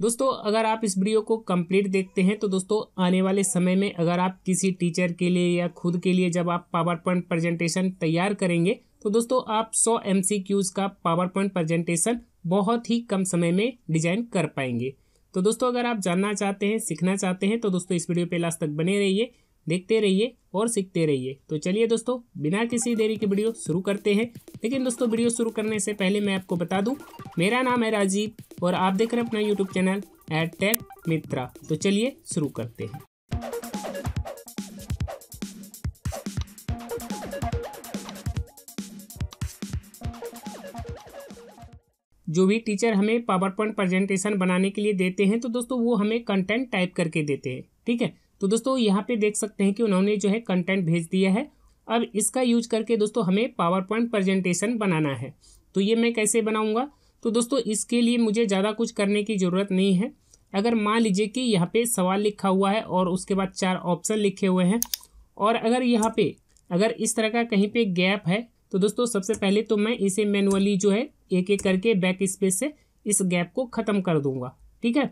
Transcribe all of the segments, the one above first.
दोस्तों अगर आप इस वीडियो को कंप्लीट देखते हैं तो दोस्तों आने वाले समय में अगर आप किसी टीचर के लिए या खुद के लिए जब आप पावर पॉइंट प्रेजेंटेशन तैयार करेंगे तो दोस्तों आप 100 एम का पावर पॉइंट प्रेजेंटेशन बहुत ही कम समय में डिजाइन कर पाएंगे तो दोस्तों अगर आप जानना चाहते हैं सीखना चाहते हैं तो दोस्तों इस वीडियो पे लास्ट तक बने रहिए देखते रहिए और सीखते रहिए तो चलिए दोस्तों बिना किसी देरी के वीडियो शुरू करते हैं लेकिन दोस्तों वीडियो शुरू करने से पहले मैं आपको बता दूं मेरा नाम है राजीव और आप देख रहे हैं अपना यूट्यूब चैनल एट मित्रा तो चलिए शुरू करते हैं जो भी टीचर हमें पावर पॉइंट प्रेजेंटेशन बनाने के लिए देते हैं तो दोस्तों वो हमें कंटेंट टाइप करके देते हैं ठीक है तो दोस्तों यहाँ पे देख सकते हैं कि उन्होंने जो है कंटेंट भेज दिया है अब इसका यूज करके दोस्तों हमें पावर पॉइंट प्रजेंटेशन बनाना है तो ये मैं कैसे बनाऊँगा तो दोस्तों इसके लिए मुझे ज़्यादा कुछ करने की ज़रूरत नहीं है अगर मान लीजिए कि यहाँ पे सवाल लिखा हुआ है और उसके बाद चार ऑप्शन लिखे हुए हैं और अगर यहाँ पे अगर इस तरह का कहीं पे गैप है तो दोस्तों सबसे पहले तो मैं इसे मैनुअली जो है एक एक करके बैक स्पेस से इस गैप को ख़त्म कर दूंगा ठीक है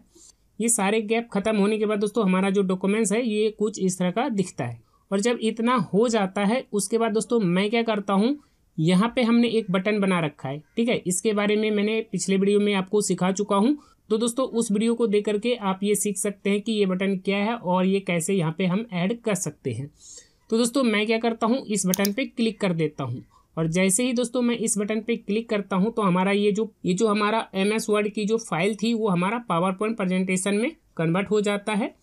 ये सारे गैप खत्म होने के बाद दोस्तों हमारा जो डॉक्यूमेंट्स है ये कुछ इस तरह का दिखता है और जब इतना हो जाता है उसके बाद दोस्तों मैं क्या करता हूँ यहाँ पे हमने एक बटन बना रखा है ठीक है इसके बारे में मैंने पिछले वीडियो में आपको सिखा चुका हूँ तो दोस्तों उस वीडियो को देख करके आप ये सीख सकते हैं कि ये बटन क्या है और ये कैसे यहाँ पे हम ऐड कर सकते हैं तो दोस्तों मैं क्या करता हूँ इस बटन पे क्लिक कर देता हूँ और जैसे ही दोस्तों मैं इस बटन पे क्लिक करता हूँ तो हमारा ये जो ये जो हमारा एम एस वर्ड की जो फाइल थी वो हमारा पावर पॉइंट प्रेजेंटेशन में कन्वर्ट हो जाता है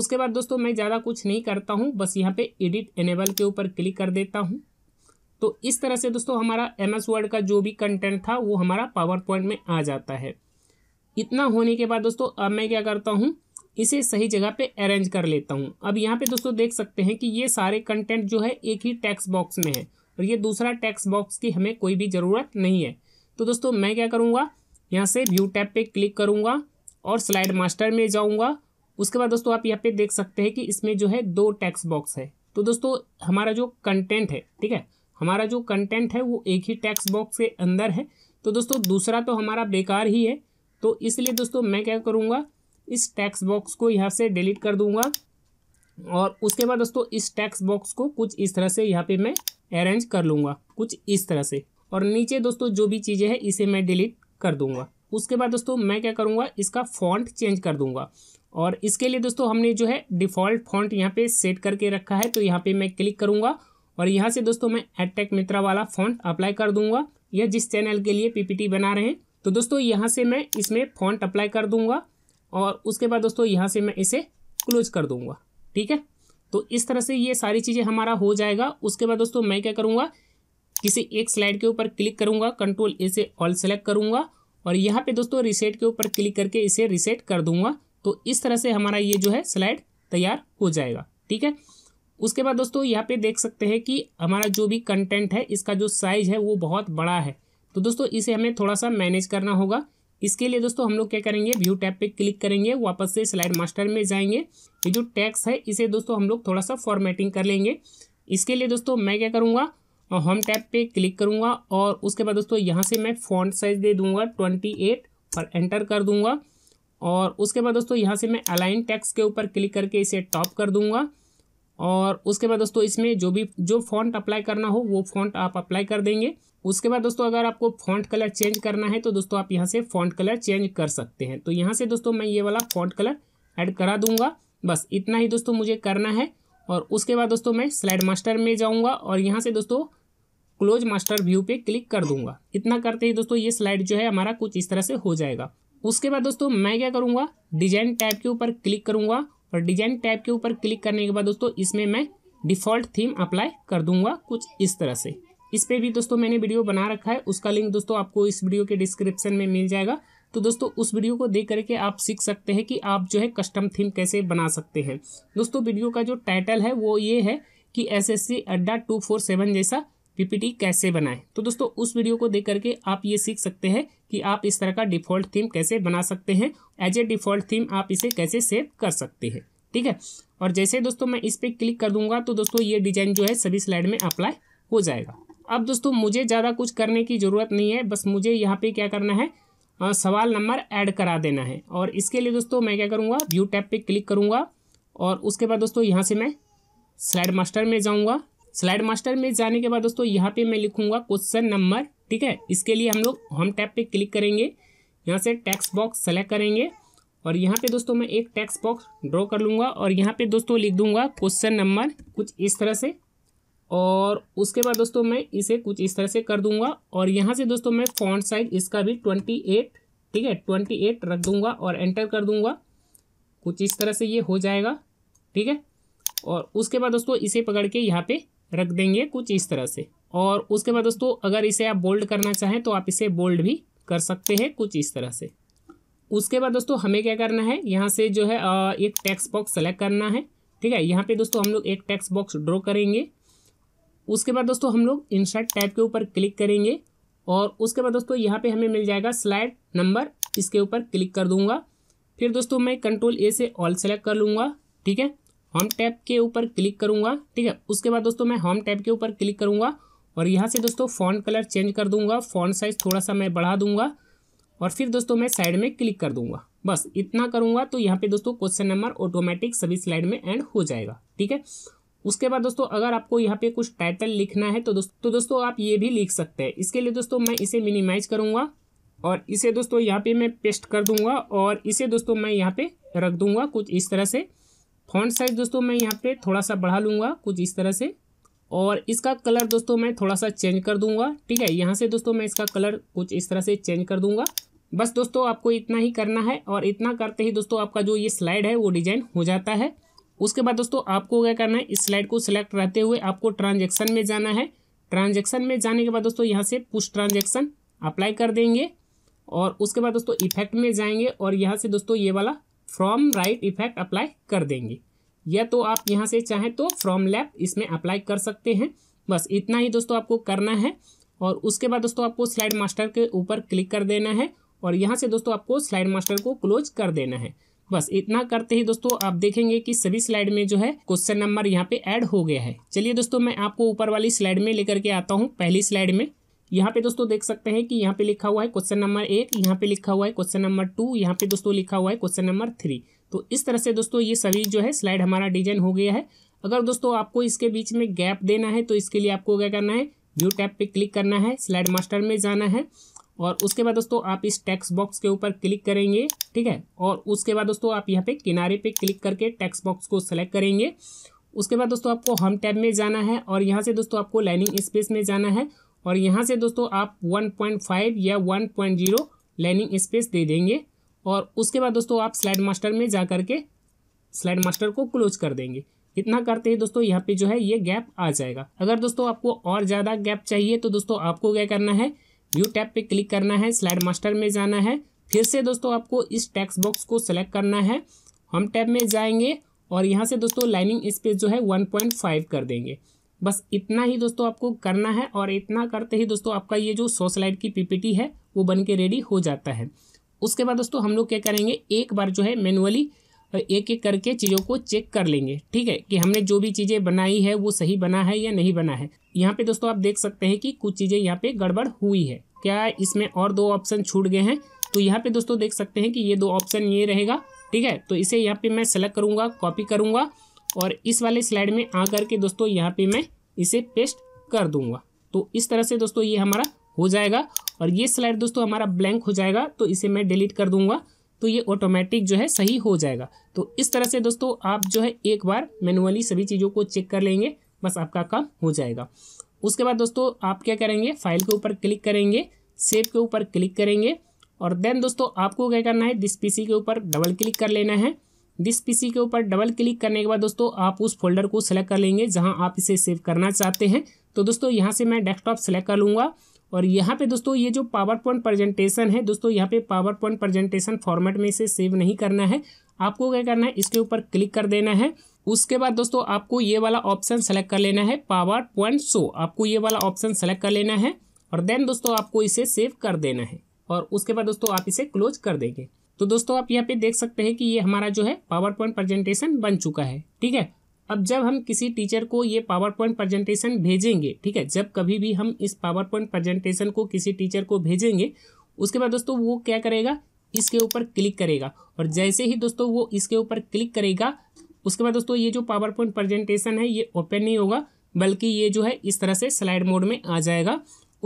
उसके बाद दोस्तों मैं ज़्यादा कुछ नहीं करता हूँ बस यहाँ पे एडिट एनेबल के ऊपर क्लिक कर देता हूँ तो इस तरह से दोस्तों हमारा एम एस वर्ड का जो भी कंटेंट था वो हमारा पावर पॉइंट में आ जाता है इतना होने के बाद दोस्तों अब मैं क्या करता हूँ इसे सही जगह पे अरेंज कर लेता हूँ अब यहाँ पे दोस्तों देख सकते हैं कि ये सारे कंटेंट जो है एक ही टेक्स्ट बॉक्स में है और ये दूसरा टेक्स्ट बॉक्स की हमें कोई भी ज़रूरत नहीं है तो दोस्तों मैं क्या करूँगा यहाँ से व्यू टैप पे क्लिक करूँगा और स्लाइड मास्टर में जाऊँगा उसके बाद दोस्तों आप यहाँ पे देख सकते हैं कि इसमें जो है दो टैक्स बॉक्स है तो दोस्तों हमारा जो कंटेंट है ठीक है हमारा जो कंटेंट है वो एक ही टैक्स बॉक्स के अंदर है तो दोस्तों दूसरा तो हमारा बेकार ही है तो इसलिए दोस्तों मैं क्या करूँगा इस टैक्स बॉक्स को यहाँ से डिलीट कर दूँगा और उसके बाद दोस्तों इस टेक्स्ट बॉक्स को कुछ इस तरह से यहाँ पे मैं अरेंज कर लूँगा कुछ इस तरह से और नीचे दोस्तों जो भी चीज़ें हैं इसे मैं डिलीट कर दूँगा उसके बाद दोस्तों मैं क्या करूँगा इसका फॉन्ट चेंज कर दूँगा और इसके लिए दोस्तों हमने जो है डिफ़ॉल्ट फॉन्ट यहाँ पर सेट करके रखा है तो यहाँ पर मैं क्लिक करूँगा और यहाँ से दोस्तों मैं एटेक मित्रा वाला फॉन्ट अप्लाई कर दूँगा या जिस चैनल के लिए पी बना रहे हैं तो दोस्तों यहाँ से मैं इसमें फॉन्ट अप्लाई कर दूँगा और उसके बाद दोस्तों यहाँ से मैं इसे क्लोज कर दूँगा ठीक है तो इस तरह से ये सारी चीज़ें हमारा हो जाएगा उसके बाद दोस्तों मैं क्या करूँगा किसी एक स्लाइड के ऊपर क्लिक करूँगा कंट्रोल ए से ऑल सेलेक्ट करूँगा और यहाँ पे दोस्तों रिसेट के ऊपर क्लिक करके इसे रिसेट कर दूंगा तो इस तरह से हमारा ये जो है स्लाइड तैयार हो जाएगा ठीक है उसके बाद दोस्तों यहाँ पे देख सकते हैं कि हमारा जो भी कंटेंट है इसका जो साइज है वो बहुत बड़ा है तो दोस्तों इसे हमें थोड़ा सा मैनेज करना होगा इसके लिए दोस्तों हम लोग क्या करेंगे व्यू टैप पे क्लिक करेंगे वापस से स्लाइड मास्टर में जाएंगे ये जो टैक्स है इसे दोस्तों हम लोग थोड़ा सा फॉर्मेटिंग कर लेंगे इसके लिए दोस्तों मैं क्या करूँगा होम टैप पे क्लिक करूँगा और उसके बाद दोस्तों यहाँ से मैं फॉन्ट साइज दे दूँगा ट्वेंटी एट और एंटर कर दूँगा और उसके बाद दोस्तों यहाँ से मैं अलाइन टैक्स के ऊपर क्लिक करके इसे टॉप कर दूँगा और उसके बाद दोस्तों इसमें जो भी जो फॉन्ट अप्लाई करना हो वो फॉन्ट आप अप्लाई कर देंगे उसके बाद दोस्तों अगर आपको फॉन्ट कलर चेंज करना है तो दोस्तों आप यहाँ से फॉन्ट कलर चेंज कर सकते हैं तो यहाँ से दोस्तों मैं ये वाला फॉन्ट कलर ऐड करा दूंगा बस इतना ही दोस्तों मुझे करना है और उसके बाद दोस्तों मैं स्लाइड मास्टर में जाऊँगा और यहाँ से दोस्तों क्लोज मास्टर व्यू पे क्लिक कर दूंगा इतना करते ही दोस्तों ये स्लाइड जो है हमारा कुछ इस तरह से हो जाएगा उसके बाद दोस्तों मैं क्या करूँगा डिजाइन टाइप के ऊपर क्लिक करूँगा और डिजाइन टाइप के ऊपर क्लिक करने के बाद दोस्तों इसमें मैं डिफ़ॉल्ट थीम अप्लाई कर दूंगा कुछ इस तरह से इस पर भी दोस्तों मैंने वीडियो बना रखा है उसका लिंक दोस्तों आपको इस वीडियो के डिस्क्रिप्शन में मिल जाएगा तो दोस्तों उस वीडियो को देख करके आप सीख सकते हैं कि आप जो है कस्टम थीम कैसे बना सकते हैं दोस्तों वीडियो का जो टाइटल है वो ये है कि S S C Adda two four seven जैसा पीपीटी कैसे बनाएं तो दोस्तों उस वीडियो को देख करके आप ये सीख सकते हैं कि आप इस तरह का डिफ़ॉल्ट थीम कैसे बना सकते हैं एज ए डिफ़ॉल्ट थीम आप इसे कैसे सेव कर सकते हैं ठीक है और जैसे दोस्तों मैं इस पर क्लिक कर दूंगा तो दोस्तों ये डिज़ाइन जो है सभी स्लाइड में अप्लाई हो जाएगा अब दोस्तों मुझे ज़्यादा कुछ करने की ज़रूरत नहीं है बस मुझे यहाँ पे क्या करना है आ, सवाल नंबर ऐड करा देना है और इसके लिए दोस्तों मैं क्या करूँगा व्यू टैप पे क्लिक करूँगा और उसके बाद दोस्तों यहाँ से मैं स्लाइड मास्टर में जाऊँगा स्लाइड मास्टर में जाने के बाद दोस्तों यहाँ पर मैं लिखूँगा क्वेश्चन नंबर ठीक है इसके लिए हम लोग होम टैप पर क्लिक करेंगे यहाँ से टैक्स बॉक्स सेलेक्ट करेंगे और यहाँ पे दोस्तों मैं एक टेक्स्ट बॉक्स ड्रॉ कर लूँगा और यहाँ पे दोस्तों लिख दूंगा क्वेश्चन नंबर कुछ इस तरह से और उसके बाद दोस्तों मैं इसे कुछ इस तरह से कर दूंगा और यहाँ से दोस्तों मैं फॉन्ट साइज इसका भी ट्वेंटी एट ठीक है ट्वेंटी एट रख दूंगा और एंटर कर दूंगा कुछ इस तरह से ये हो जाएगा ठीक है और उसके बाद दोस्तों इसे पकड़ के यहाँ पे रख देंगे कुछ इस तरह से और उसके बाद दोस्तों अगर इसे आप बोल्ड करना चाहें तो आप इसे बोल्ड भी कर सकते हैं कुछ इस तरह से उसके बाद दोस्तों हमें क्या करना है यहाँ से जो है एक टेक्स्ट बॉक्स सेलेक्ट करना है ठीक है यहाँ पे दोस्तों हम लोग एक टेक्स्ट बॉक्स ड्रॉ करेंगे उसके बाद दोस्तों हम लोग इंसर्ट टैब के ऊपर क्लिक करेंगे और उसके बाद दोस्तों यहाँ पे हमें मिल जाएगा स्लाइड नंबर इसके ऊपर क्लिक कर दूंगा फिर दोस्तों मैं कंट्रोल ए से ऑल सेलेक्ट कर लूँगा ठीक है होम टैब के ऊपर क्लिक करूँगा ठीक है उसके बाद दोस्तों मैं होम टैब के ऊपर क्लिक करूँगा और यहाँ से दोस्तों फ़ोन कलर चेंज कर दूँगा फ़ोन साइज़ थोड़ा सा मैं बढ़ा दूंगा और फिर दोस्तों मैं साइड में क्लिक कर दूंगा बस इतना करूँगा तो यहाँ पर दोस्तों क्वेश्चन नंबर ऑटोमेटिक सभी स्लाइड में एंड हो जाएगा ठीक है उसके बाद दोस्तों अगर आपको यहाँ पे कुछ टाइटल लिखना है तो दोस्तों तो दोस्तों आप ये भी लिख सकते हैं इसके लिए दोस्तों मैं इसे मिनिमाइज करूँगा और इसे दोस्तों यहाँ पे मैं पेस्ट कर दूंगा और इसे दोस्तों मैं यहाँ पे रख दूंगा कुछ इस तरह से फॉन्ट साइज दोस्तों मैं यहाँ पे थोड़ा सा बढ़ा लूँगा कुछ इस तरह से और इसका कलर दोस्तों मैं थोड़ा सा चेंज कर दूंगा ठीक है यहाँ से दोस्तों मैं इसका कलर कुछ इस तरह से चेंज कर दूँगा बस दोस्तों आपको इतना ही करना है और इतना करते ही दोस्तों आपका जो ये स्लाइड है वो डिजाइन हो जाता है उसके बाद दोस्तों आपको क्या करना है इस स्लाइड को सिलेक्ट रहते हुए आपको ट्रांजेक्शन में जाना है ट्रांजेक्शन में जाने के बाद दोस्तों यहाँ से पुश ट्रांजेक्शन अप्लाई कर देंगे और उसके बाद दोस्तों इफेक्ट में जाएंगे और यहाँ से दोस्तों ये वाला फ्रॉम राइट इफेक्ट अप्लाई कर देंगे या तो आप यहाँ से चाहें तो फ्रॉम लेफ्ट इसमें अप्लाई कर सकते हैं बस इतना ही दोस्तों आपको करना है और उसके बाद दोस्तों आपको स्लाइड मास्टर के ऊपर क्लिक कर देना है और यहाँ से दोस्तों आपको स्लाइड मास्टर को क्लोज कर देना है बस इतना करते ही दोस्तों आप देखेंगे कि सभी स्लाइड में जो है क्वेश्चन नंबर यहाँ पे ऐड हो गया है चलिए दोस्तों मैं आपको ऊपर वाली स्लाइड में लेकर के आता हूँ पहली स्लाइड में यहाँ पे दोस्तों देख सकते हैं कि यहाँ पे लिखा हुआ है क्वेश्चन नंबर एक यहाँ पे लिखा हुआ है क्वेश्चन नंबर टू यहाँ पे दोस्तों लिखा हुआ है क्वेश्चन नंबर थ्री तो इस तरह से दोस्तों ये सभी जो है स्लाइड हमारा डिजाइन हो गया है अगर दोस्तों आपको इसके बीच में गैप देना है तो इसके लिए आपको क्या करना है व्यू टैप पे क्लिक करना है स्लाइड मास्टर में जाना है और उसके बाद दोस्तों आप इस टेक्स्ट बॉक्स के ऊपर क्लिक करेंगे ठीक है और उसके बाद दोस्तों आप यहाँ पे किनारे पे क्लिक करके टेक्स्ट बॉक्स को सेलेक्ट करेंगे उसके बाद दोस्तों आपको हम टैब में जाना है और यहाँ से दोस्तों आपको लाइनिंग स्पेस में जाना है और यहाँ से दोस्तों आप वन या वन लाइनिंग स्पेस दे देंगे और उसके बाद दोस्तों आप स्लाइड मास्टर में जा करके स्लाइड मास्टर को क्लोज कर देंगे इतना करते ही दोस्तों यहाँ पे जो है ये गैप आ जाएगा अगर दोस्तों आपको और ज़्यादा गैप चाहिए तो दोस्तों आपको क्या करना है व्यू टैब पे क्लिक करना है स्लाइड मास्टर में जाना है फिर से दोस्तों आपको इस टेक्स्ट बॉक्स को सेलेक्ट करना है हम टैब में जाएंगे और यहाँ से दोस्तों लाइनिंग स्पेस जो है 1.5 कर देंगे बस इतना ही दोस्तों आपको करना है और इतना करते ही दोस्तों आपका ये जो सौ स्लाइड की पीपीटी है वो बन के रेडी हो जाता है उसके बाद दोस्तों हम लोग क्या करेंगे एक बार जो है मैनुअली एक एक करके चीज़ों को चेक कर लेंगे ठीक है कि हमने जो भी चीज़ें बनाई है वो सही बना है या नहीं बना है यहाँ पे दोस्तों आप देख सकते हैं कि कुछ चीज़ें यहाँ पे गड़बड़ हुई है क्या इसमें और दो ऑप्शन छूट गए हैं तो यहाँ पे दोस्तों देख सकते हैं कि ये दो ऑप्शन ये रहेगा ठीक है तो इसे यहाँ पे मैं सेलेक्ट करूँगा कॉपी करूँगा और इस वाले स्लाइड में आ करके दोस्तों यहाँ पे मैं इसे पेस्ट कर दूँगा तो इस तरह से दोस्तों ये हमारा हो जाएगा और ये स्लाइड दोस्तों हमारा ब्लैंक हो जाएगा तो इसे मैं डिलीट कर दूँगा तो ये ऑटोमेटिक जो है सही हो जाएगा तो इस तरह से दोस्तों आप जो है एक बार मैनुअली सभी चीज़ों को चेक कर लेंगे बस आपका काम हो जाएगा उसके बाद दोस्तों आप क्या करेंगे फाइल के ऊपर क्लिक करेंगे सेव के ऊपर क्लिक करेंगे और देन दोस्तों आपको क्या करना है दिस पीसी के ऊपर डबल क्लिक कर लेना है दिस पीसी के ऊपर डबल क्लिक करने के बाद दोस्तों आप उस फोल्डर को सिलेक्ट कर लेंगे जहां आप इसे सेव करना चाहते हैं तो दोस्तों यहां से मैं डेस्कटॉप सेलेक्ट कर लूँगा और यहाँ पे दोस्तों ये जो पावर पॉइंट प्रजेंटेशन है दोस्तों यहाँ पर पावर पॉइंट प्रजेंटेशन फॉर्मेट में इसे सेव नहीं करना है आपको क्या करना है इसके ऊपर क्लिक कर देना है उसके बाद दोस्तों आपको ये वाला ऑप्शन सेलेक्ट कर लेना है पावर पॉइंट शो आपको ये वाला ऑप्शन सेलेक्ट कर लेना है और देन दोस्तों आपको इसे सेव कर देना है और उसके बाद दोस्तों आप इसे क्लोज कर देंगे तो दोस्तों आप यहाँ पे देख सकते हैं कि ये हमारा जो है पावर पॉइंट प्रेजेंटेशन बन चुका है ठीक है अब जब हम किसी टीचर को ये पावर पॉइंट प्रेजेंटेशन भेजेंगे ठीक है जब कभी भी हम इस पावर पॉइंट प्रेजेंटेशन को किसी टीचर को भेजेंगे उसके बाद दोस्तों वो क्या करेगा इसके ऊपर क्लिक करेगा और जैसे ही दोस्तों वो इसके ऊपर क्लिक करेगा उसके बाद दोस्तों ये जो पावर पॉइंट प्रेजेंटेशन है ये ओपन नहीं होगा बल्कि ये जो है इस तरह से स्लाइड मोड में आ जाएगा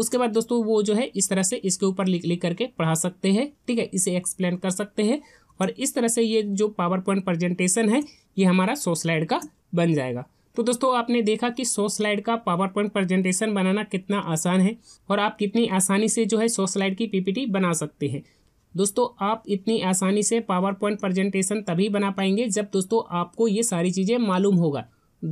उसके बाद दोस्तों वो जो है इस तरह से इसके ऊपर लिख लिख करके पढ़ा सकते हैं ठीक है इसे एक्सप्लेन कर सकते हैं और इस तरह से ये जो पावर पॉइंट प्रेजेंटेशन है ये हमारा सो स्लाइड का बन जाएगा तो दोस्तों आपने देखा कि सो स्लाइड का पावर पॉइंट प्रेजेंटेशन बनाना कितना आसान है और आप कितनी आसानी से जो है सो स्लाइड की पीपीटी बना सकते हैं दोस्तों आप इतनी आसानी से पावर पॉइंट प्रजेंटेशन तभी बना पाएंगे जब दोस्तों आपको ये सारी चीज़ें मालूम होगा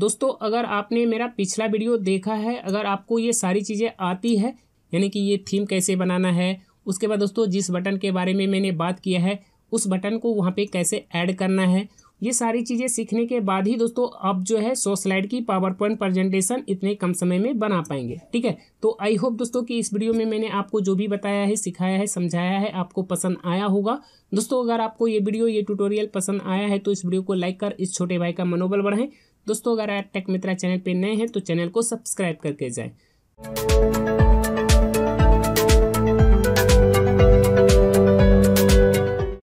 दोस्तों अगर आपने मेरा पिछला वीडियो देखा है अगर आपको ये सारी चीज़ें आती है यानी कि ये थीम कैसे बनाना है उसके बाद दोस्तों जिस बटन के बारे में मैंने बात किया है उस बटन को वहाँ पे कैसे ऐड करना है ये सारी चीज़ें सीखने के बाद ही दोस्तों अब जो है सौ स्लाइड की पावर पॉइंट प्रेजेंटेशन इतने कम समय में बना पाएंगे ठीक है तो आई होप दोस्तों कि इस वीडियो में मैंने आपको जो भी बताया है सिखाया है समझाया है आपको पसंद आया होगा दोस्तों अगर आपको ये वीडियो ये ट्यूटोरियल पसंद आया है तो इस वीडियो को लाइक कर इस छोटे भाई का मनोबल बढ़ाएं दोस्तों अगर आप टेक मित्रा चैनल पर नए हैं तो चैनल को सब्सक्राइब करके जाएँ